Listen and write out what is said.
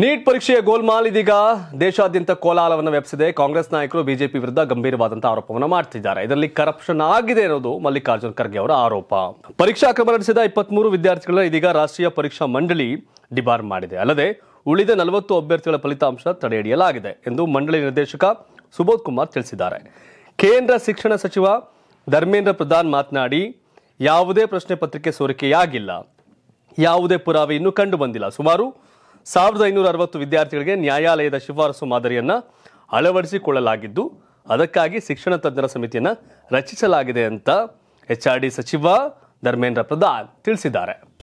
neat ಪರೀಕ್ಷೆಯ ಗೋಲ್ಮಾಲ್ ಇದೀಗ ದೇಶಾದ್ಯಂತ ಕೋಲಾಹಲವನ್ನು ವ್ಯಾಪಿಸಿದೆ ಕಾಂಗ್ರೆಸ್ ನಾಯಕರು ಬಿಜೆಪಿ ವಿರುದ್ಧ ಗಂಭೀರವಾದಂತಹ ಆರೋಪವನ್ನು ಮಾಡ್ತಿದ್ದಾರೆ ಇದರಲ್ಲಿ ಕರಪ್ಷನ್ ಆಗಿದೆ ಅನ್ನೋದು ಮಲ್ಲಿಕಾರ್ಜುನ್ ಖರ್ಗೆ ಅವರ ಆರೋಪ ಪರೀಕ್ಷಾ ಕ್ರಮ ನಡೆಸಿದ ಇಪ್ಪತ್ಮೂರು ವಿದ್ಯಾರ್ಥಿಗಳನ್ನ ಇದೀಗ ರಾಷ್ಟ್ರೀಯ ಪರೀಕ್ಷಾ ಮಂಡಳಿ ಡಿಬಾರ್ ಮಾಡಿದೆ ಅಲ್ಲದೆ ಉಳಿದ ನಲವತ್ತು ಅಭ್ಯರ್ಥಿಗಳ ಫಲಿತಾಂಶ ತಡೆಹಿಡಿಯಲಾಗಿದೆ ಎಂದು ಮಂಡಳಿ ನಿರ್ದೇಶಕ ಸುಬೋಧ್ ಕುಮಾರ್ ತಿಳಿಸಿದ್ದಾರೆ ಕೇಂದ್ರ ಶಿಕ್ಷಣ ಸಚಿವ ಧರ್ಮೇಂದ್ರ ಪ್ರಧಾನ್ ಮಾತನಾಡಿ ಯಾವುದೇ ಪ್ರಶ್ನೆ ಪತ್ರಿಕೆ ಸೋರಿಕೆಯಾಗಿಲ್ಲ ಯಾವುದೇ ಪುರಾವೆ ಇನ್ನೂ ಕಂಡು ಬಂದಿಲ್ಲ ಸುಮಾರು ಸಾವಿರದ ಐನೂರ ಅರವತ್ತು ವಿದ್ಯಾರ್ಥಿಗಳಿಗೆ ನ್ಯಾಯಾಲಯದ ಶಿಫಾರಸು ಮಾದರಿಯನ್ನು ಅಳವಡಿಸಿಕೊಳ್ಳಲಾಗಿದ್ದು ಅದಕ್ಕಾಗಿ ಶಿಕ್ಷಣ ತಜ್ಞರ ಸಮಿತಿಯನ್ನು ರಚಿಸಲಾಗಿದೆ ಅಂತ ಎಚ್ ಆರ್ ಡಿ ಸಚಿವ ಧರ್ಮೇಂದ್ರ ಪ್ರಧಾನ್ ತಿಳಿಸಿದ್ದಾರೆ